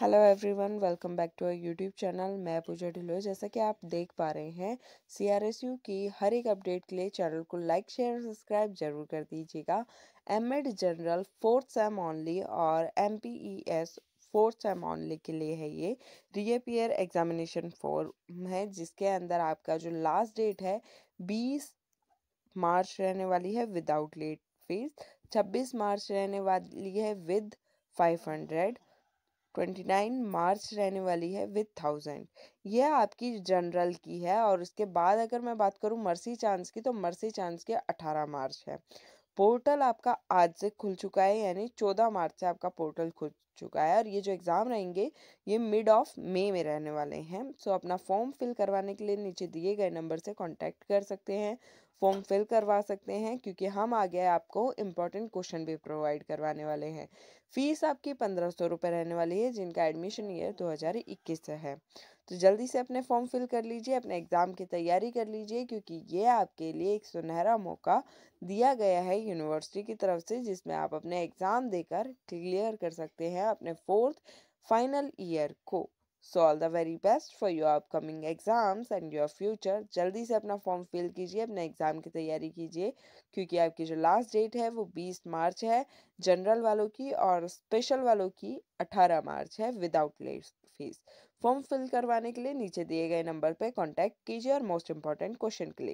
hello everyone welcome back to our YouTube channel मैं पूजा ढिलो जैसा कि आप देख पा रहे हैं सीआरएसयू की हर एक अपडेट के लिए चैनल को लाइक शेयर और सब्सक्राइब जरूर कर दीजिएगा MEd general fourth sem only और एमपीईएस फोर्थ सेम ऑनली के लिए है ये रीअपियर एग्जामिनेशन फॉर्म है जिसके अंदर आपका जो लास्ट डेट है बीस मार्च रहने वाली है विदाउट लेट फीस छब्बीस मार्च रहने वाली है with five hundred twenty nine मार्च रहने वाली है विथ थाउजेंड यह आपकी जनरल की है और उसके बाद अगर मैं बात करूँ मर्सी चांस की तो मर्सी चांस के अठारह मार्च है पोर्टल आपका आज से खुल चुका है यानी चौदह मार्च से आपका पोर्टल खुल चुका है और ये जो एग्ज़ाम रहेंगे ये मिड ऑफ मे में रहने वाले हैं सो अपना फॉर्म फिल करवाने के लिए नीचे दिए गए नंबर से कॉन्टैक्ट कर सकते हैं फॉर्म फिल करवा सकते हैं क्योंकि हम आगे आपको इम्पोर्टेंट क्वेश्चन भी प्रोवाइड करवाने वाले हैं फीस आपकी पंद्रह सौ रुपये रहने वाली है जिनका एडमिशन ईयर दो हज़ार इक्कीस से है तो जल्दी से अपने फॉर्म फिल कर लीजिए अपने एग्ज़ाम की तैयारी कर लीजिए क्योंकि ये आपके लिए एक सुनहरा मौका दिया गया है यूनिवर्सिटी की तरफ से जिसमें आप अपने एग्ज़ाम देकर क्लियर कर सकते हैं है अपने फोर्थ फाइनल ईयर को so all the very best for your upcoming exams and your future जल्दी से अपना फॉर्म फिल कीजिए अपने एग्ज़ाम की तैयारी कीजिए क्योंकि आपकी जो लास्ट डेट है वो बीस मार्च है जनरल वालों की और स्पेशल वालों की अठारह मार्च है without late fees form fill करवाने के लिए नीचे दिए गए नंबर पर कॉन्टैक्ट कीजिए और मोस्ट इंपॉर्टेंट क्वेश्चन के लिए